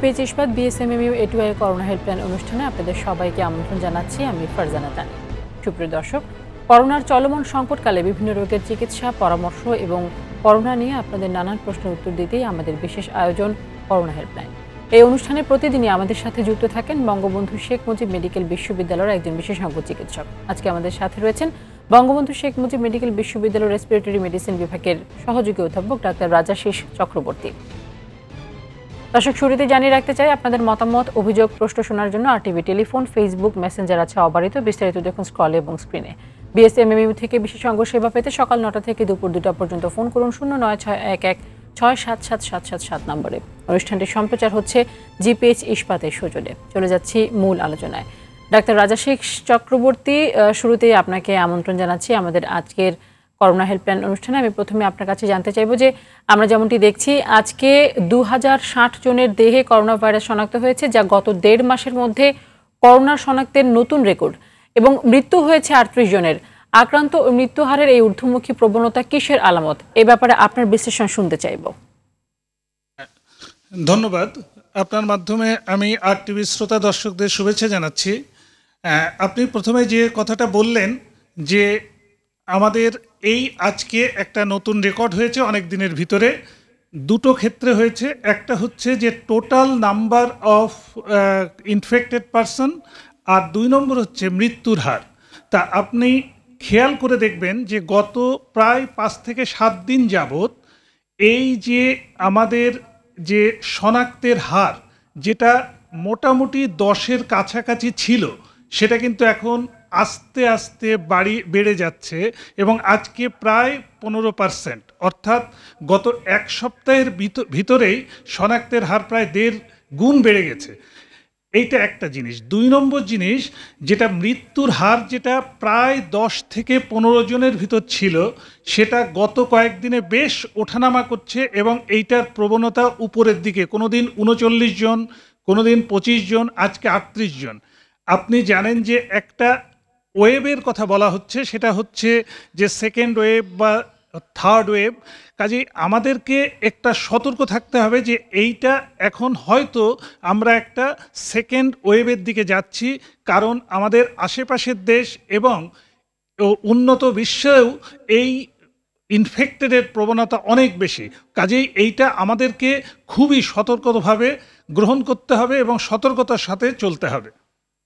PPH ইস্পাত BSMMU A two I corona helpline অনুষ্ঠানে আপনাদের সবাইকে আমন্ত্রণ জানাচ্ছি আমি ফারজানা তানি সুপ্রিয় দর্শক করোনার চলমান সংকটকালে বিভিন্ন রোগের চিকিৎসা পরামর্শ এবং করোনা নিয়ে আপনাদের নানান প্রশ্নের উত্তর দিতেই আমাদের বিশেষ আয়োজন করোনা হেল্পলাইন এই অনুষ্ঠানে প্রতিদিনই আমাদের সাথে যুক্ত থাকেন বঙ্গবন্ধু শেখ মুজিব মেডিকেল বিশ্ববিদ্যালয়ের একজন বিশেষজ্ঞ চিকিৎসক আজকে আমাদের সাথে রয়েছেন বঙ্গবন্ধু শেখ মুজিব মেডিকেল বিশ্ববিদ্যালয়ের রেসপিরেটরি মেডিসিন বিভাগের সহযোগী অধ্যাপক ডাক্তার রাজাশীষ চক্রবর্তী দর্শক শুরুতে জানিয়ে রাখতে চাই আপনাদের মতামত অভিযোগ প্রশ্ন শোনার জন্য আর টিভি টেলিফোন ফেসবুক মেসেঞ্জার আছে অবারিত বিস্তারিত দেখুন স্ক্রলে এবং স্ক্রিনে বিএসএমএমইউ থেকে বিশেষজ্ঞ সেবা পেতে সকাল নটা থেকে দুপুর দুটা পর্যন্ত ফোন করুন শূন্য নয় ছয় এক এক ছয় সাত সাত সাত সাত সাত নম্বরে অনুষ্ঠানটি সম্প্রচার হচ্ছে জিপিএইচ ইস্পাতের সুযোগে চলে যাচ্ছি মূল আলোচনায় ডাক্তার রাজা শেখ চক্রবর্তী শুরুতেই আপনাকে আমন্ত্রণ জানাচ্ছি আমাদের আজকের করোনা হেল্পলাইন অনুষ্ঠানে আমি প্রথমে আপনার কাছে জানতে চাইব যে আমরা যেমনটি দেখছি আজকে দু জনের দেহে করোনা ভাইরাস শনাক্ত হয়েছে যা গত দেড় মাসের মধ্যে করোনা শনাক্তের নতুন রেকর্ড এবং মৃত্যু হয়েছে আটত্রিশ জনের আক্রান্ত ও মৃত্যুহারের এই ঊর্ধ্বমুখী প্রবণতা কিসের আলামত এ ব্যাপারে আপনার বিশ্লেষণ শুনতে চাইব ধন্যবাদ আপনার মাধ্যমে আমি আর টিভি শ্রোতা দর্শকদের শুভেচ্ছা জানাচ্ছি আপনি প্রথমে যে কথাটা বললেন যে আমাদের এই আজকে একটা নতুন রেকর্ড হয়েছে অনেক দিনের ভিতরে দুটো ক্ষেত্রে হয়েছে একটা হচ্ছে যে total number of infected person আর দুই নম্বর হচ্ছে মৃত্যুর হার তা আপনি খেয়াল করে দেখবেন যে গত প্রায় পাঁচ থেকে সাত দিন যাবৎ এই যে আমাদের যে শনাক্তের হার যেটা মোটামুটি দশের কাছাকাছি ছিল সেটা কিন্তু এখন আস্তে আস্তে বাড়ি বেড়ে যাচ্ছে এবং আজকে প্রায় পনেরো পার্সেন্ট অর্থাৎ গত এক সপ্তাহের ভিতরেই শনাক্তের হার প্রায় দেড় গুণ বেড়ে গেছে এইটা একটা জিনিস দুই নম্বর জিনিস যেটা মৃত্যুর হার যেটা প্রায় দশ থেকে পনেরো জনের ভিতর ছিল সেটা গত কয়েকদিনে বেশ ওঠানামা করছে এবং এইটার প্রবণতা উপরের দিকে কোনো দিন উনচল্লিশ জন কোনো দিন পঁচিশ জন আজকে আটত্রিশ জন আপনি জানেন যে একটা ওয়েবের কথা বলা হচ্ছে সেটা হচ্ছে যে সেকেন্ড ওয়েব বা থার্ড ওয়েব কাজে আমাদেরকে একটা সতর্ক থাকতে হবে যে এইটা এখন হয়তো আমরা একটা সেকেন্ড ওয়েবের দিকে যাচ্ছি কারণ আমাদের আশেপাশের দেশ এবং উন্নত বিশ্বেও এই ইনফেক্টেডের প্রবণতা অনেক বেশি কাজেই এইটা আমাদেরকে খুবই সতর্কভাবে গ্রহণ করতে হবে এবং সতর্কতার সাথে চলতে হবে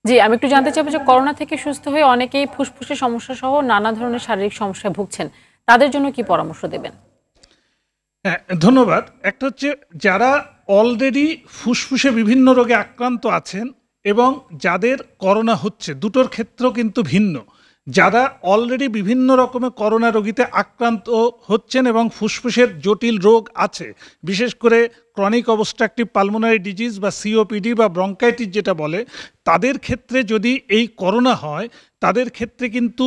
জি আমি একটু জানতে চাইবো যে করোনা থেকে সুস্থ হয়ে অনেকেই ফুসফুসের সমস্যা সহ নানা ধরনের শারীরিক সমস্যায় ভুগছেন তাদের জন্য কি পরামর্শ দেবেন হ্যাঁ, ধন্যবাদ একটা হচ্ছে যারা অলরেডি ফুসফুসে বিভিন্ন রোগে আক্রান্ত আছেন এবং যাদের করোনা হচ্ছে দুটোর ক্ষেত্র কিন্তু ভিন্ন যারা অলরেডি বিভিন্ন রকমের করোনা রোগীতে আক্রান্ত হচ্ছেন এবং ফুসফুসের জটিল রোগ আছে বিশেষ করে ক্রনিক অবস্ট্রাকটিভ পালমোনারি ডিজিজ বা সিওপিডি বা ব্রঙ্কাইটিস যেটা বলে তাদের ক্ষেত্রে যদি এই করোনা হয় তাদের ক্ষেত্রে কিন্তু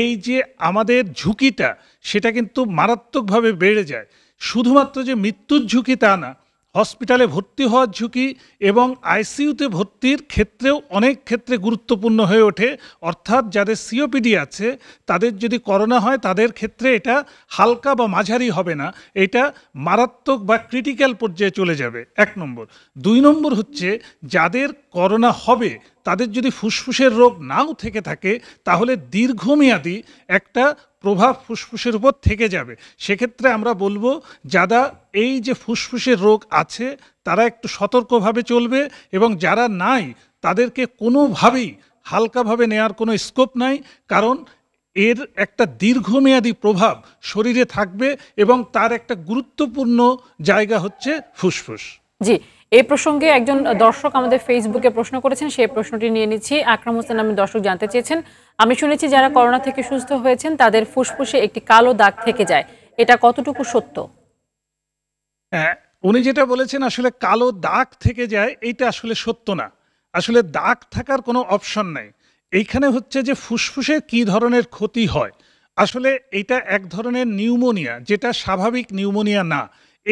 এই যে আমাদের ঝুঁকিটা সেটা কিন্তু মারাত্মকভাবে বেড়ে যায় শুধুমাত্র যে মৃত্যুর ঝুঁকি তা না হসপিটালে ভর্তি হওয়ার ঝুঁকি এবং আইসিইউতে ভর্তির ক্ষেত্রেও অনেক ক্ষেত্রে গুরুত্বপূর্ণ হয়ে ওঠে অর্থাৎ যাদের সিওপিডি আছে তাদের যদি করোনা হয় তাদের ক্ষেত্রে এটা হালকা বা মাঝারি হবে না এটা মারাত্মক বা ক্রিটিক্যাল পর্যায়ে চলে যাবে এক নম্বর দুই নম্বর হচ্ছে যাদের করোনা হবে তাদের যদি ফুসফুসের রোগ নাও থেকে থাকে তাহলে দীর্ঘমেয়াদী একটা প্রভাব ফুসফুসের উপর থেকে যাবে সেক্ষেত্রে আমরা বলবো যারা এই যে ফুসফুসের রোগ আছে তারা একটু সতর্কভাবে চলবে এবং যারা নাই তাদেরকে কোনোভাবেই হালকাভাবে নেয়ার কোনো স্কোপ নাই কারণ এর একটা দীর্ঘমেয়াদী প্রভাব শরীরে থাকবে এবং তার একটা গুরুত্বপূর্ণ জায়গা হচ্ছে ফুসফুস জি এই প্রসঙ্গে একজন দর্শক আমাদের ফেসবুকে প্রশ্ন করেছেন সেই প্রশ্নটি নিয়ে নিচ্ছি আকরাম হোসেন আমি দর্শক জানতে চেয়েছেন আমি শুনেছি যারা করোনা থেকে সুস্থ হয়েছেন তাদের ফুসফুসে একটি কালো দাগ থেকে যায় এটা কতটুকু সত্য হ্যাঁ, উনি যেটা বলেছেন আসলে কালো দাগ থেকে যায় এটা আসলে সত্য না আসলে দাগ থাকার কোনো অপশন নাই এইখানে হচ্ছে যে ফুসফুসে কি ধরনের ক্ষতি হয় আসলে এটা এক ধরনের নিউমোনিয়া যেটা স্বাভাবিক নিউমোনিয়া না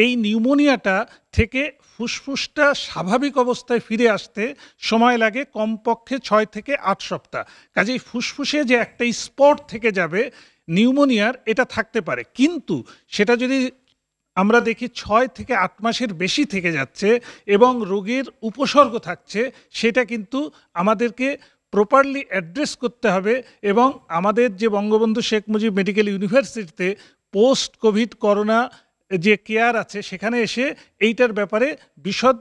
এই নিউমোনিয়াটা থেকে ফুসফুসটা স্বাভাবিক অবস্থায় ফিরে আসতে সময় লাগে কমপক্ষে ছয় থেকে আট সপ্তাহ কাজেই ফুসফুসে যে একটা স্পট থেকে যাবে নিউমোনিয়ার এটা থাকতে পারে কিন্তু সেটা যদি আমরা দেখি ছয় থেকে আট মাসের বেশি থেকে যাচ্ছে এবং রোগীর উপসর্গ থাকছে সেটা কিন্তু আমাদেরকে প্রপারলি অ্যাড্রেস করতে হবে এবং আমাদের যে বঙ্গবন্ধু শেখ মুজিব মেডিকেল ইউনিভার্সিটিতে পোস্ট কোভিড করোনা যে কেয়ার আছে সেখানে এসে এইটার ব্যাপারে বিশদ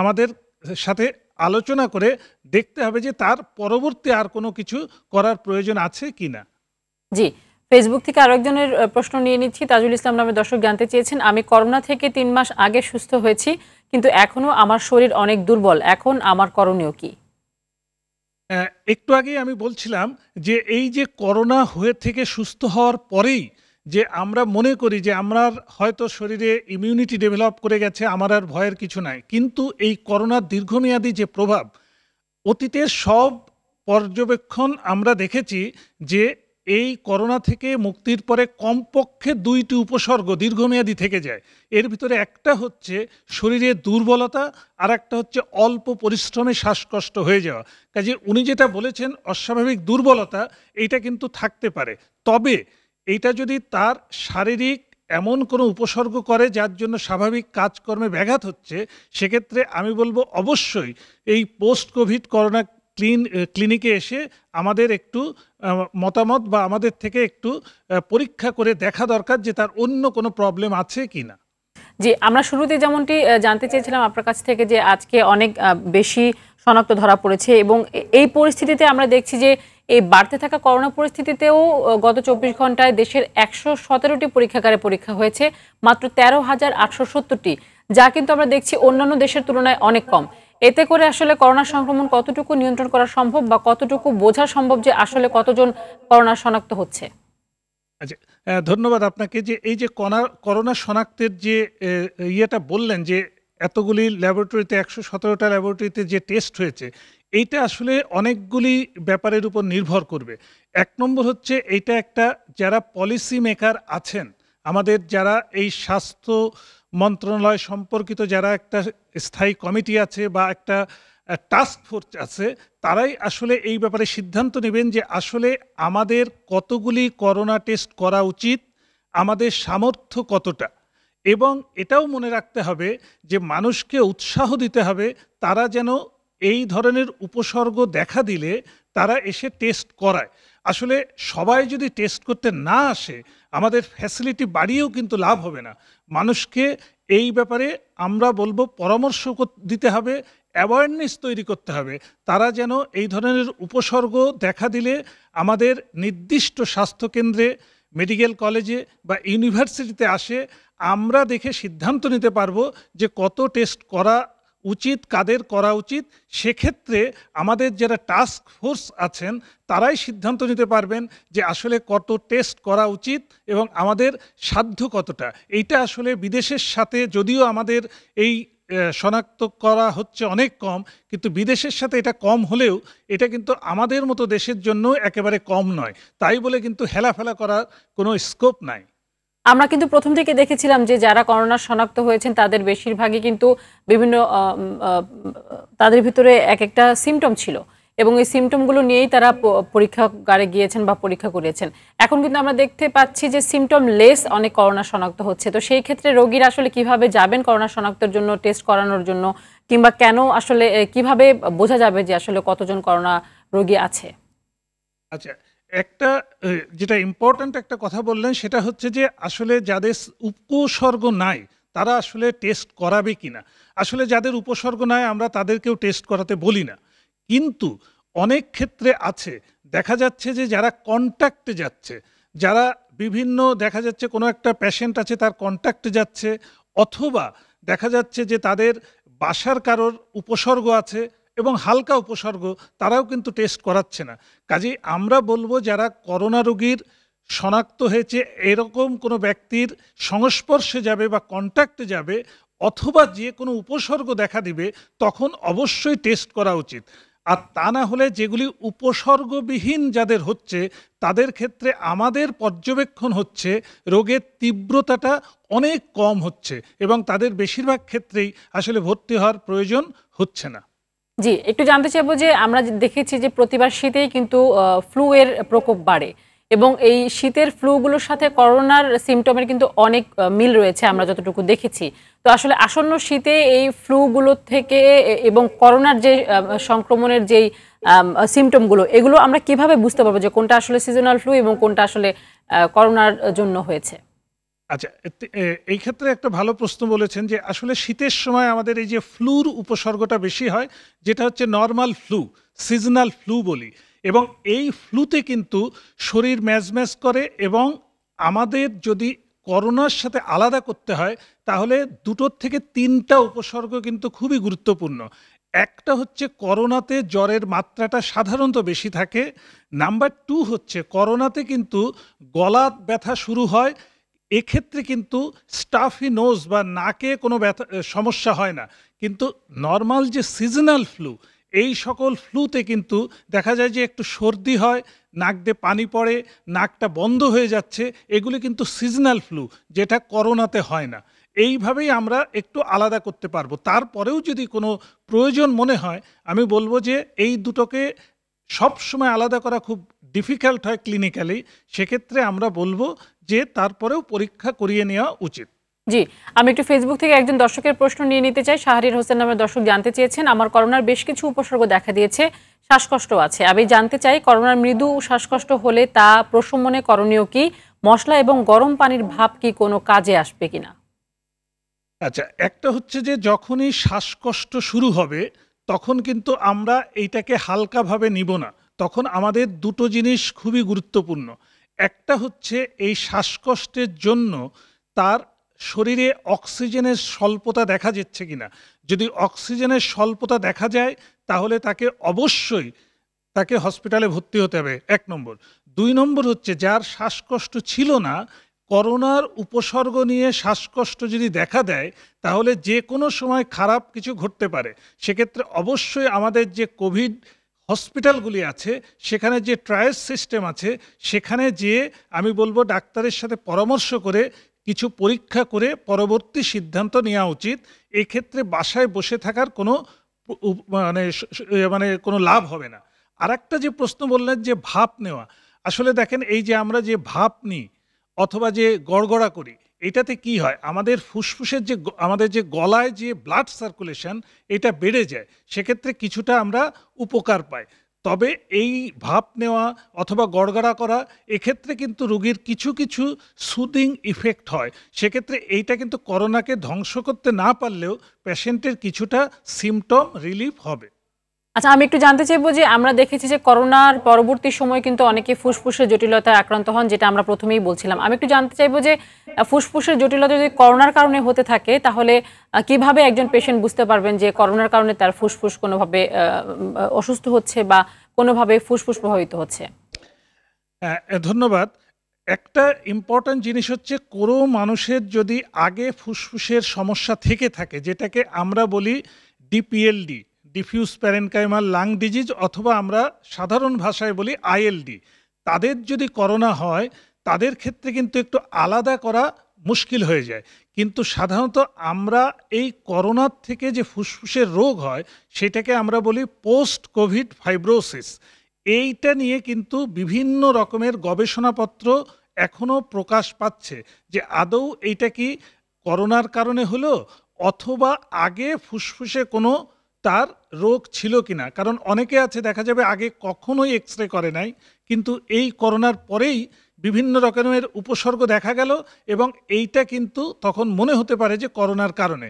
আমাদের সাথে আলোচনা করে দেখতে হবে যে তার পরবর্তী আর কোনো কিছু করার প্রয়োজন আছে কি না জি ফেসবুক থেকে আরো একজনের প্রশ্ন নিয়ে নিচ্ছি তাজুল ইসলাম নামে দর্শক জানতে চেয়েছেন আমি করোনা থেকে তিন মাস আগে সুস্থ হয়েছি কিন্তু এখনো আমার শরীর অনেক দুর্বল এখন আমার করণীয় কি একটু আগে আমি বলছিলাম যে এই যে করোনা হয়ে থেকে সুস্থ হওয়ার পরেই যে আমরা মনে করি যে আমরা হয়তো শরীরে ইমিউনিটি ডেভেলপ করে গেছে আমার আর ভয়ের কিছু নাই কিন্তু এই করোনার দীর্ঘমেয়াদী যে প্রভাব অতীতের সব পর্যবেক্ষণ আমরা দেখেছি যে এই করোনা থেকে মুক্তির পরে কমপক্ষে দুইটি উপসর্গ দীর্ঘমেয়াদী থেকে যায় এর ভিতরে একটা হচ্ছে শরীরে দুর্বলতা আর একটা হচ্ছে অল্প পরিশ্রমে শ্বাসকষ্ট হয়ে যাওয়া কাজে উনি যেটা বলেছেন অস্বাভাবিক দুর্বলতা এটা কিন্তু থাকতে পারে তবে এইটা যদি তার শারীরিক এমন কোনো উপসর্গ করে যার জন্য স্বাভাবিক কাজকর্মে ব্যাঘাত হচ্ছে সেক্ষেত্রে আমি বলবো অবশ্যই এই পোস্ট কোভিড করোনা ক্লিন ক্লিনিকে এসে আমাদের একটু মতামত বা আমাদের থেকে একটু পরীক্ষা করে দেখা দরকার যে তার অন্য কোনো প্রবলেম আছে কি না জি আমরা শুরুতে যেমনটি জানতে চেয়েছিলাম আপনার কাছ থেকে যে আজকে অনেক বেশি শনাক্ত ধরা পড়েছে এবং এই পরিস্থিতিতে আমরা দেখছি যে এই বাড়তে থাকা করোনা পরিস্থিতিতেও গত চব্বিশ ঘন্টায় দেশের একশো সতেরোটি পরীক্ষাগারে পরীক্ষা হয়েছে মাত্র তেরো হাজার আটশো সত্তরটি যা কিন্তু আমরা দেখছি অন্যান্য দেশের তুলনায় অনেক কম এতে করে আসলে করোনা সংক্রমণ কতটুকু নিয়ন্ত্রণ করা সম্ভব বা কতটুকু বোঝা সম্ভব যে আসলে কতজন করোনা শনাক্ত হচ্ছে আচ্ছা, ধন্যবাদ আপনাকে যে এই যে করোনা শনাক্তের যে ইয়েটা বললেন যে এতগুলি ল্যাবরেটরিতে একশো সতেরোটা ল্যাবরেটরিতে যে টেস্ট হয়েছে এইটা আসলে অনেকগুলি ব্যাপারের উপর নির্ভর করবে এক নম্বর হচ্ছে এইটা একটা যারা পলিসি মেকার আছেন আমাদের যারা এই স্বাস্থ্য মন্ত্রণালয় সম্পর্কিত যারা একটা স্থায়ী কমিটি আছে বা একটা টাস্ক ফোর্স আছে তারাই আসলে এই ব্যাপারে সিদ্ধান্ত নেবেন যে আসলে আমাদের কতগুলি করোনা টেস্ট করা উচিত আমাদের সামর্থ্য কতটা এবং এটাও মনে রাখতে হবে যে মানুষকে উৎসাহ দিতে হবে তারা যেন এই ধরনের উপসর্গ দেখা দিলে তারা এসে টেস্ট করায় আসলে সবাই যদি টেস্ট করতে না আসে আমাদের ফ্যাসিলিটি বাড়িয়েও কিন্তু লাভ হবে না মানুষকে এই ব্যাপারে আমরা বলবো পরামর্শ দিতে হবে অ্যাওয়ারনেস তৈরি করতে হবে তারা যেন এই ধরনের উপসর্গ দেখা দিলে আমাদের নির্দিষ্ট স্বাস্থ্যকেন্দ্রে মেডিকেল কলেজে বা ইউনিভার্সিটিতে আসে আমরা দেখে সিদ্ধান্ত নিতে পারবো যে কত টেস্ট করা উচিত কাদের করা উচিত সেক্ষেত্রে আমাদের যারা টাস্ক ফোর্স আছেন তারাই সিদ্ধান্ত নিতে পারবেন যে আসলে কত টেস্ট করা উচিত এবং আমাদের সাধ্য কতটা এইটা আসলে বিদেশের সাথে যদিও আমাদের এই শনাক্ত করা হচ্ছে অনেক কম কিন্তু বিদেশের সাথে এটা কম হলেও এটা কিন্তু আমাদের মতো দেশের জন্য একেবারে কম নয় তাই বলে কিন্তু হেলাফেলা করার কোনো স্কোপ নাই আমরা কিন্তু প্রথম থেকে দেখেছিলাম যে যারা করোনা শনাক্ত হয়েছেন তাদের বেশিরভাগই কিন্তু বিভিন্ন তাদের ভিতরে এক একটা সিমটম ছিল এবং এই সিমটমগুলো নিয়েই তারা পরীক্ষাগারে গিয়েছেন বা পরীক্ষা করেছেন এখন কিন্তু আমরা দেখতে পাচ্ছি যে সিমটম লেস অনেক করোনা শনাক্ত হচ্ছে তো সেই ক্ষেত্রে রোগীরা আসলে কিভাবে যাবেন করোনা শনাক্তের জন্য টেস্ট করানোর জন্য কিংবা কেন আসলে কিভাবে বোঝা যাবে যে আসলে কতজন করোনা রোগী আছে আচ্ছা একটা যেটা ইম্পর্ট্যান্ট একটা কথা বললেন সেটা হচ্ছে যে আসলে যাদের উপসর্গ নাই তারা আসলে টেস্ট করাবে কি না আসলে যাদের উপসর্গ নাই আমরা তাদেরকেও টেস্ট করাতে বলি না কিন্তু অনেক ক্ষেত্রে আছে দেখা যাচ্ছে যে যারা কন্ট্যাক্টে যাচ্ছে যারা বিভিন্ন দেখা যাচ্ছে কোনো একটা প্যাশেন্ট আছে তার কন্ট্যাক্টে যাচ্ছে অথবা দেখা যাচ্ছে যে তাদের বাসার কারোর উপসর্গ আছে এবং হালকা উপসর্গ তারাও কিন্তু টেস্ট করাচ্ছে না কাজে আমরা বলবো যারা করোনা রোগীর শনাক্ত হয়েছে এরকম কোনো ব্যক্তির সংস্পর্শে যাবে বা কন্ট্যাক্টে যাবে অথবা যে কোনো উপসর্গ দেখা দিবে তখন অবশ্যই টেস্ট করা উচিত আর তা না হলে যেগুলি উপসর্গবিহীন যাদের হচ্ছে তাদের ক্ষেত্রে আমাদের পর্যবেক্ষণ হচ্ছে রোগের তীব্রতাটা অনেক কম হচ্ছে এবং তাদের বেশিরভাগ ক্ষেত্রেই আসলে ভর্তি হওয়ার প্রয়োজন হচ্ছে না জি একটু জানতে চাইবো যে আমরা দেখেছি যে প্রতিবার শীতেই কিন্তু ফ্লু এর প্রকোপ বাড়ে এবং এই শীতের ফ্লুগুলোর সাথে করোনার সিমটমের কিন্তু অনেক মিল রয়েছে আমরা যতটুকু দেখেছি তো আসলে আসন্ন শীতে এই ফ্লুগুলো থেকে এবং করোনার যে সংক্রমণের যেই সিমটমগুলো এগুলো আমরা কিভাবে বুঝতে পারবো যে কোনটা আসলে সিজনাল ফ্লু এবং কোনটা আসলে করোনার জন্য হয়েছে আচ্ছা এই ক্ষেত্রে একটা ভালো প্রশ্ন বলেছেন যে আসলে শীতের সময় আমাদের এই যে ফ্লুর উপসর্গটা বেশি হয় যেটা হচ্ছে নর্মাল ফ্লু সিজনাল ফ্লু বলি এবং এই ফ্লুতে কিন্তু শরীর ম্যাজম্যাজ করে এবং আমাদের যদি করোনার সাথে আলাদা করতে হয় তাহলে দুটোর থেকে তিনটা উপসর্গ কিন্তু খুবই গুরুত্বপূর্ণ একটা হচ্ছে করোনাতে জ্বরের মাত্রাটা সাধারণত বেশি থাকে নাম্বার টু হচ্ছে করোনাতে কিন্তু গলা ব্যথা শুরু হয় এক্ষেত্রে কিন্তু স্টাফি নোজ বা নাকে কোনো ব্যথা সমস্যা হয় না কিন্তু নর্মাল যে সিজনাল ফ্লু এই সকল ফ্লুতে কিন্তু দেখা যায় যে একটু সর্দি হয় নাক দিয়ে পানি পড়ে নাকটা বন্ধ হয়ে যাচ্ছে এগুলি কিন্তু সিজনাল ফ্লু যেটা করোনাতে হয় না এইভাবেই আমরা একটু আলাদা করতে পারবো তারপরেও যদি কোনো প্রয়োজন মনে হয় আমি বলবো যে এই দুটোকে সব সময় আলাদা করা খুব ডিফিকাল্ট হয় ক্লিনিক্যালি সেক্ষেত্রে আমরা বলবো যে তারপরেও পরীক্ষা করিয়ে নেওয়া উচিত জি আমি একটু ফেসবুক থেকে একজন দর্শকের প্রশ্ন নিয়ে নিতে চাই শাহরির হোসেন নামের দর্শক জানতে চেয়েছেন আমার করোনার বেশ কিছু উপসর্গ দেখা দিয়েছে শ্বাসকষ্ট আছে আমি জানতে চাই করোনার মৃদু শ্বাসকষ্ট হলে তা প্রশমনে করণীয় কি মশলা এবং গরম পানির ভাব কি কোনো কাজে আসবে কিনা আচ্ছা একটা হচ্ছে যে যখনই শ্বাসকষ্ট শুরু হবে তখন কিন্তু আমরা এইটাকে হালকাভাবে নিব না তখন আমাদের দুটো জিনিস খুবই গুরুত্বপূর্ণ একটা হচ্ছে এই শ্বাসকষ্টের জন্য তার শরীরে অক্সিজেনের স্বল্পতা দেখা যাচ্ছে কিনা যদি অক্সিজেনের স্বল্পতা দেখা যায় তাহলে তাকে অবশ্যই তাকে হসপিটালে ভর্তি হতে হবে এক নম্বর দুই নম্বর হচ্ছে যার শ্বাসকষ্ট ছিল না করোনার উপসর্গ নিয়ে শ্বাসকষ্ট যদি দেখা দেয় তাহলে যে কোনো সময় খারাপ কিছু ঘটতে পারে সেক্ষেত্রে অবশ্যই আমাদের যে কোভিড হসপিটালগুলি আছে সেখানে যে ট্রায়াল সিস্টেম আছে সেখানে যে আমি বলবো ডাক্তারের সাথে পরামর্শ করে কিছু পরীক্ষা করে পরবর্তী সিদ্ধান্ত নেওয়া উচিত এক্ষেত্রে বাসায় বসে থাকার কোনো মানে মানে কোনো লাভ হবে না আর যে প্রশ্ন বললেন যে ভাপ নেওয়া আসলে দেখেন এই যে আমরা যে ভাপ নিই অথবা যে গড়গড়া করি এটাতে কি হয় আমাদের ফুসফুসের যে আমাদের যে গলায় যে ব্লাড সার্কুলেশন এটা বেড়ে যায় সেক্ষেত্রে কিছুটা আমরা উপকার পাই তবে এই ভাপ নেওয়া অথবা গড়গড়া করা এক্ষেত্রে কিন্তু রুগীর কিছু কিছু সুদিং ইফেক্ট হয় সেক্ষেত্রে এইটা কিন্তু করোনাকে ধ্বংস করতে না পারলেও পেশেন্টের কিছুটা সিমটম রিলিফ হবে আচ্ছা আমি একটু জানতে চাইবো যে আমরা দেখেছি যে করোনার পরবর্তী সময় কিন্তু অনেকে ফুসফুসের জটিলতায় আক্রান্ত হন যেটা আমরা প্রথমেই বলছিলাম আমি একটু জানতে চাইবো যে ফুসফুসের জটিলতা যদি করোনার কারণে হতে থাকে তাহলে কিভাবে একজন পেশেন্ট বুঝতে পারবেন যে করোনার কারণে তার ফুসফুস কোনোভাবে অসুস্থ হচ্ছে বা কোনোভাবে ফুসফুস প্রভাবিত হচ্ছে হ্যাঁ, ধন্যবাদ একটা ইম্পর্ট্যান্ট জিনিস হচ্ছে কোনো মানুষের যদি আগে ফুসফুসের সমস্যা থেকে থাকে যেটাকে আমরা বলি DPLD diffuse parenchymal lung disease অথবা আমরা সাধারণ ভাষায় বলি আইএলডি তাদের যদি করোনা হয় তাদের ক্ষেত্রে কিন্তু একটু আলাদা করা মুশকিল হয়ে যায় কিন্তু সাধারণত আমরা এই করোনার থেকে যে ফুসফুসের রোগ হয় সেটাকে আমরা বলি পোস্ট কোভিড ফাইব্রোসিস এইটা নিয়ে কিন্তু বিভিন্ন রকমের গবেষণাপত্র এখনও প্রকাশ পাচ্ছে যে আদৌ এইটা কি করোনার কারণে হলো অথবা আগে ফুসফুসে কোনো তার রোগ ছিল কিনা কারণ অনেকে আছে দেখা যাবে আগে কখনোই এক্স রে করে নাই কিন্তু এই করোনার পরেই বিভিন্ন রকমের উপসর্গ দেখা গেল এবং এইটা কিন্তু তখন মনে হতে পারে যে করোনার কারণে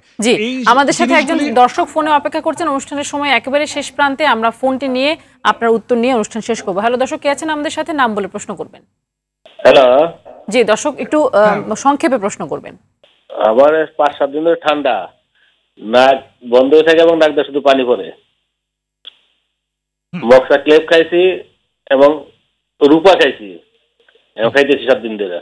আমাদের সাথে একজন দর্শক ফোনে অপেক্ষা করছেন অনুষ্ঠানের সময় একেবারে শেষ প্রান্তে আমরা ফোনটি নিয়ে আপনার উত্তর নিয়ে অনুষ্ঠান শেষ করবো হ্যালো দর্শক কে আছেন আমাদের সাথে নাম বলে প্রশ্ন করবেন হ্যালো জি দর্শক একটু হ্যাঁ। সংক্ষেপে প্রশ্ন করবেন আবার পাঁচ সাত দিনের ঠান্ডা নাক বন্ধ হয়ে থাকে এবং দিয়ে শুধু পানি পরে মক্সা ক্লেপ খাইছি এবং রূপা খাইছি এবং খাইতেছি সাত দিন ধরে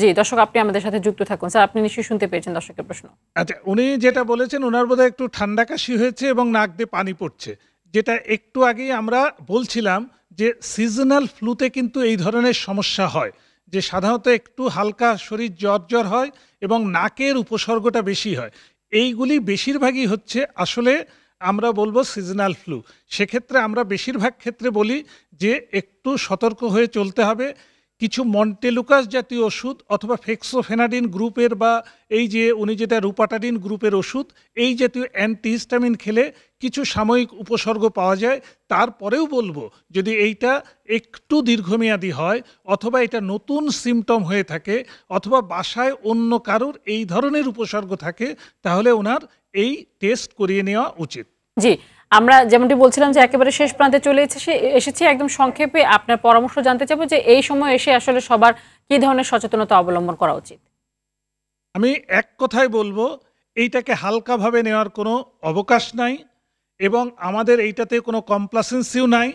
জি দর্শক আপনি আমাদের সাথে যুক্ত থাকুন স্যার আপনি নিশ্চয়ই শুনতে পেয়েছেন দর্শকের প্রশ্ন আচ্ছা উনি যেটা বলেছেন ওনার বোধহয় একটু ঠান্ডা কাশি হয়েছে এবং নাক দিয়ে পানি পড়ছে যেটা একটু আগেই আমরা বলছিলাম যে সিজনাল ফ্লুতে কিন্তু এই ধরনের সমস্যা হয় যে সাধারণত একটু হালকা শরীর জ্বর জ্বর হয় এবং নাকের উপসর্গটা বেশি হয় এইগুলি বেশিরভাগই হচ্ছে আসলে আমরা বলবো সিজনাল ফ্লু সেক্ষেত্রে আমরা বেশিরভাগ ক্ষেত্রে বলি যে একটু সতর্ক হয়ে চলতে হবে কিছু মন্টেলুকাস জাতীয় ওষুধ অথবা ফেক্সোফেনাডিন গ্রুপের বা এই যে উনি যেটা রুপাটাডিন গ্রুপের ওষুধ এই জাতীয় অ্যান্টিহিস্টামিন খেলে কিছু সাময়িক উপসর্গ পাওয়া যায় তারপরেও বলবো যদি এইটা একটু দীর্ঘমেয়াদি হয় অথবা এটা নতুন সিমটম হয়ে থাকে অথবা বাসায় অন্য কারোর এই ধরনের উপসর্গ থাকে তাহলে ওনার এই টেস্ট করিয়ে নেওয়া উচিত জি আমরা যেমনটি বলছিলাম যে একেবারে শেষ প্রান্তে চলে এসেছি এসেছি একদম সংক্ষেপে আপনার পরামর্শ জানতে চাবো যে এই সময় এসে আসলে সবার কি ধরনের সচেতনতা অবলম্বন করা উচিত আমি এক কথায় বলবো এইটাকে হালকাভাবে নেওয়ার কোনো অবকাশ নাই এবং আমাদের এইটাতে কোনো কমপ্লাসেন্সিও নাই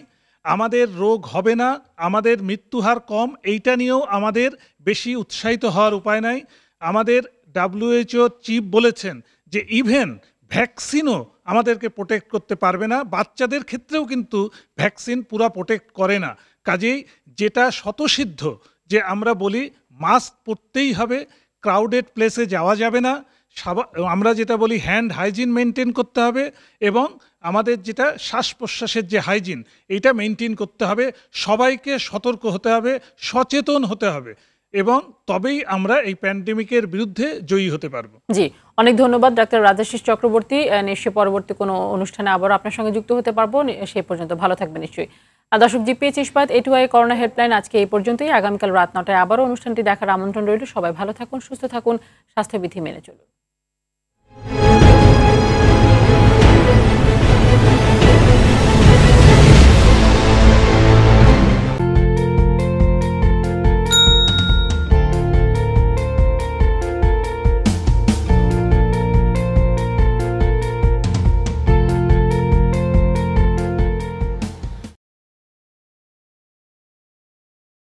আমাদের রোগ হবে না আমাদের মৃত্যুহার কম এইটা নিয়েও আমাদের বেশি উৎসাহিত হওয়ার উপায় নাই আমাদের ডাব্লিউএইচও চিফ বলেছেন যে ইভেন ভ্যাকসিনও আমাদেরকে প্রোটেক্ট করতে পারবে না বাচ্চাদের ক্ষেত্রেও কিন্তু ভ্যাকসিন পুরা প্রোটেক্ট করে না কাজেই যেটা স্বতঃসিদ্ধ যে আমরা বলি মাস্ক পরতেই হবে ক্রাউডেড প্লেসে যাওয়া যাবে না আমরা যেটা বলি হ্যান্ড হাইজিন মেনটেন করতে হবে এবং আমাদের যেটা শ্বাস প্রশ্বাসের যে হাইজিন এটা মেনটেন করতে হবে সবাইকে সতর্ক হতে হবে সচেতন হতে হবে এবং তবেই আমরা এই প্যান্ডেমিকের বিরুদ্ধে জয়ী হতে পারবো জি অনেক ধন্যবাদ ডাক্তার রাজাশিস চক্রবর্তী নিশ্চয়ই পরবর্তী কোনো অনুষ্ঠানে আবারও আপনার সঙ্গে যুক্ত হতে পারবো সেই পর্যন্ত ভালো থাকবেন নিশ্চয়ই দর্শক জিপিএইচ ইস্পাত এটুআই করোনা হেল্পলাইন আজকে এই পর্যন্তই আগামীকাল রাত নটায় আবারও অনুষ্ঠানটি দেখার আমন্ত্রণ রইল সবাই ভালো থাকুন সুস্থ থাকুন স্বাস্থ্যবিধি মেনে চলুন